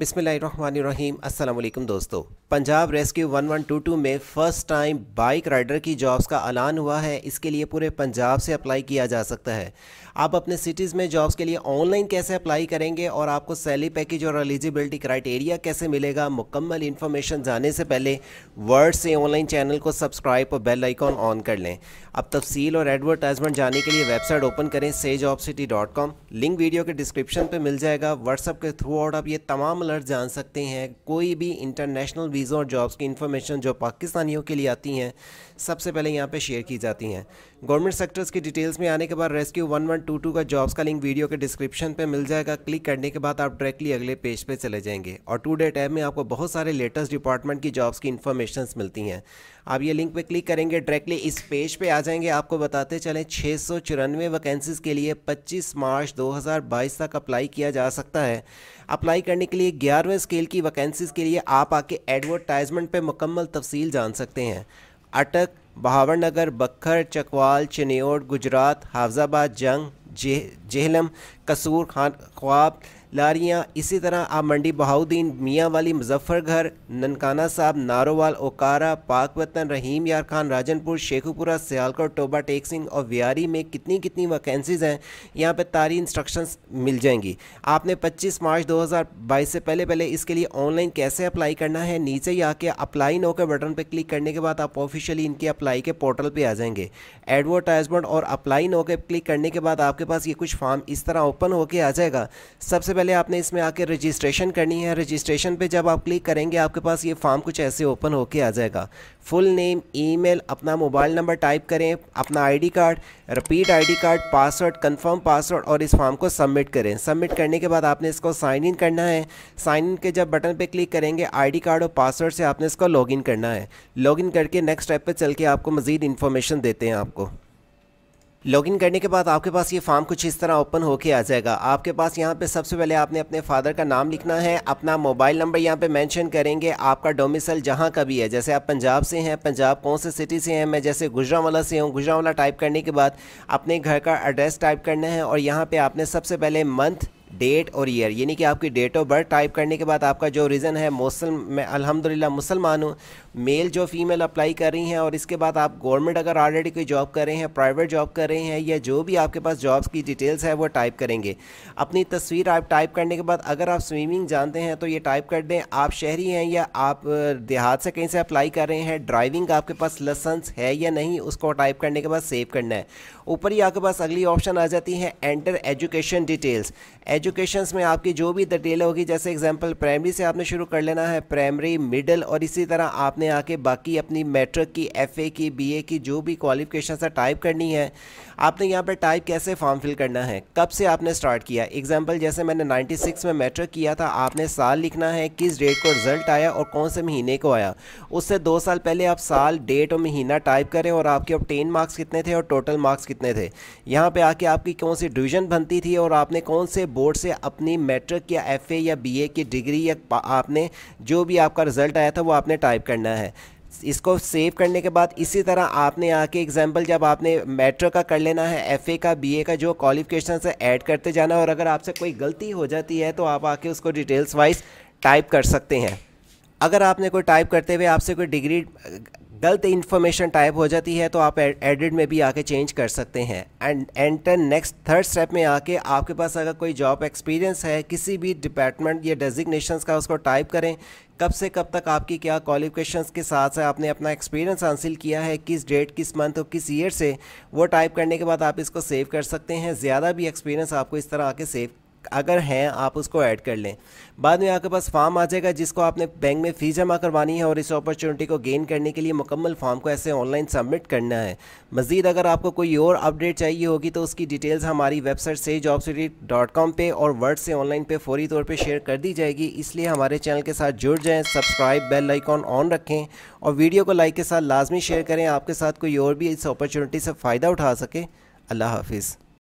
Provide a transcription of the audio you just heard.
बिसमीम अल्लाम दोस्तों पंजाब रेस्क्यू 1122 में फ़र्स्ट टाइम बाइक राइडर की जॉब्स का ऐलान हुआ है इसके लिए पूरे पंजाब से अप्लाई किया जा सकता है आप अपने सिटीज़ में जॉब्स के लिए ऑनलाइन कैसे अप्लाई करेंगे और आपको सैलरी पैकेज और एलिजिबिलिटी क्राइटेरिया कैसे मिलेगा मुकम्मल इन्फॉर्मेशन जाने से पहले वर्ड से ऑनलाइन चैनल को सब्सक्राइब और बेल आइकॉन ऑन कर लें अब तफसील और एडवर्टाइजमेंट जाने के लिए वेबसाइट ओपन करें से लिंक वीडियो के डिस्क्रिप्शन पर मिल जाएगा व्हाट्सअप के थ्रू आउट आप ये तमाम अलर्ट जान सकते हैं कोई भी इंटरनेशनल वीज़ों और जॉब्स की इंफॉर्मेशन जो पाकिस्तानियों के लिए आती हैं सबसे पहले यहाँ पे शेयर की जाती हैं गवर्नमेंट सेक्टर्स की डिटेल्स में आने के बाद rescue one one two two का जॉब्स का लिंक वीडियो के डिस्क्रिप्शन पर मिल जाएगा क्लिक करने के बाद आप डायरेक्टली अगले पेज पर पे चले जाएंगे और टू डे टैब में आपको बहुत सारे लेटेस्ट डिपार्टमेंट की जॉब्स की इन्फॉर्मेशन मिलती हैं आप ये लिंक पर क्लिक करेंगे डायरेक्टली इस पेज पर पे आ जाएंगे आपको बताते चलें छः सौ वैकेंसीज़ के लिए पच्चीस मार्च दो तक अप्लाई किया जा सकता है अप्लाई करने के लिए ग्यारहवें स्केल की वैकेंसीज़ के लिए आप आके एडवर्टाइजमेंट पर मुकम्मल तफसील जान सकते हैं अटक बहावर नगर बखर चकवाल चनेोड गुजरात हाफजाबाद जंग जे, जेहलम कसूर खान ख्वाब लारियाँ इसी तरह आप मंडी बहाउद्दीन मियाँ वाली घर ननकाना साहब नारोवाल ओकारा पाकवतन रहीम यार खान राजनपुर शेखुपुरा सियालकोट टोबा टेक सिंह और वियारी में कितनी कितनी वैकेंसीज़ हैं यहाँ पर तारी इंस्ट्रक्शन मिल जाएंगी आपने पच्चीस मार्च बाईस से पहले पहले इसके लिए ऑनलाइन कैसे अप्लाई करना है नीचे ही आके अप्लाई नो के बटन पर क्लिक करने के बाद आप ऑफिशियली इनके अप्लाई के पोर्टल पर आ जाएंगे एडवर्टाइजमेंट और अप्लाई नो के क्लिक करने के बाद आपके पास ये कुछ फॉर्म इस तरह ओपन होकर आ जाएगा सबसे पहले आपने इसमें आके रजिस्ट्रेशन करनी है रजिस्ट्रेशन पे जब आप क्लिक करेंगे आपके पास ये फॉर्म कुछ ऐसे ओपन होके आ जाएगा फुल नेम ईमेल अपना मोबाइल नंबर टाइप करें अपना ID card repeat ID card password confirm password और इस फॉर्म को सबमिट करें सबमिट करने के बाद आपने इसको साइन इन करना है साइन इन के जब बटन पर क्लिक करेंगे आई कार्ड और पासवर्ड से आपने इसको लॉग करना है लॉग करके नेक्स्ट स्टेप पर चल के आपको मज़ीद इन्फॉर्मेशन देते हैं आपको लॉगिन करने के बाद आपके पास ये फॉर्म कुछ इस तरह ओपन होके आ जाएगा आपके पास यहाँ पे सबसे पहले आपने अपने फादर का नाम लिखना है अपना मोबाइल नंबर यहाँ पे मेंशन करेंगे आपका डोमिसल जहाँ का भी है जैसे आप पंजाब से हैं पंजाब कौन से सिटी से हैं मैं जैसे गुजरावाला से हूँ गुजरावाला टाइप करने के बाद अपने घर का एड्रेस टाइप करना है और यहाँ पर आपने सबसे पहले मंथ डेट और ईयर यानी कि आपकी डेट ऑफ बर्थ टाइप करने के बाद आपका जो रीज़न है मौसम मैं अलहमदिल्ला मुसलमान हूँ मेल जो फीमेल अप्लाई कर रही हैं और इसके बाद आप गवर्नमेंट अगर ऑलरेडी कोई जॉब कर रहे हैं प्राइवेट जॉब कर रहे हैं या जो भी आपके पास जॉब्स की डिटेल्स है वो टाइप करेंगे अपनी तस्वीर आप टाइप करने के बाद अगर आप स्विमिंग जानते हैं तो ये टाइप कर दें आप शहरी हैं या आप देहात से कहीं से अप्लाई कर रहे हैं ड्राइविंग आपके पास लसेंस है या नहीं उसको टाइप करने के बाद सेव करना है ऊपर ही आपके पास अगली ऑप्शन आ जाती है एंटर एजुकेशन डिटेल्स एजुकेशन में आपकी जो भी डिटेल होगी जैसे एग्जाम्पल प्राइमरी से आपने शुरू कर लेना है प्राइमरी मिडल और इसी तरह आपने आपने आके बाकी अपनी मैट्रिक की एफ़ की बी की जो भी क्वालिफिकेशन है टाइप करनी है आपने यहाँ पर टाइप कैसे फॉर्म फिल करना है कब से आपने स्टार्ट किया एग्जाम्पल जैसे मैंने सिक्स में मैट्रिक किया था आपने साल लिखना है किस डेट को रिजल्ट आया और कौन से महीने को आया उससे दो साल पहले आप साल डेट और महीना टाइप करें और आपके अब टेन मार्क्स कितने थे और टोटल मार्क्स कितने थे यहाँ पर आके आपकी कौन सी डिवीज़न बनती थी और आपने कौन से बोर्ड से अपनी मैट्रिक या एफ़ या बी की डिग्री या आपने जो भी आपका रिजल्ट आया था वो आपने टाइप करना है लेना है इसको सेव करने के बाद इसी तरह आपने आके एग्जाम्पल जब आपने मेट्रो का कर लेना है एफए का बीए का जो क्वालिफिकेशन से ऐड करते जाना और अगर आपसे कोई गलती हो जाती है तो आप आके उसको डिटेल्स वाइज टाइप कर सकते हैं अगर आपने कोई टाइप करते हुए आपसे कोई डिग्री गलत इन्फॉर्मेशन टाइप हो जाती है तो आप एडिट में भी आके चेंज कर सकते हैं and enter next third step में आके आपके पास अगर कोई जॉब एक्सपीरियंस है किसी भी डिपार्टमेंट या डेजिग्नेशन का उसको टाइप करें कब से कब तक आपकी क्या क्वालिफिकेशन के साथ साथ आपने अपना एक्सपीरियंस हासिल किया है किस डेट किस मंथ और किस ईयर से वो टाइप करने के बाद आप इसको सेव कर सकते हैं ज़्यादा भी एक्सपीरियंस आपको इस तरह आके सेव अगर हैं आप उसको ऐड कर लें बाद में आपके पास फॉर्म आ जाएगा जिसको आपने बैंक में फ़ीस जमा करवानी है और इस अपॉर्चुनिटी को गेन करने के लिए मुकम्मल फॉर्म को ऐसे ऑनलाइन सबमिट करना है मज़ीद अगर आपको कोई और अपडेट चाहिए होगी तो उसकी डिटेल्स हमारी वेबसाइट से जॉब सिटी डॉट कॉम पर और वर्ड से ऑनलाइन पर फौरी तौर पर शेयर कर दी जाएगी इसलिए हमारे चैनल के साथ जुड़ जाएँ सब्सक्राइब बेल आइकॉन ऑन रखें और वीडियो को लाइक के साथ लाजमी शेयर करें आपके साथ कोई और भी इस अपॉर्चुनिटी से फ़ायदा उठा सके अल्लाह हाफिज़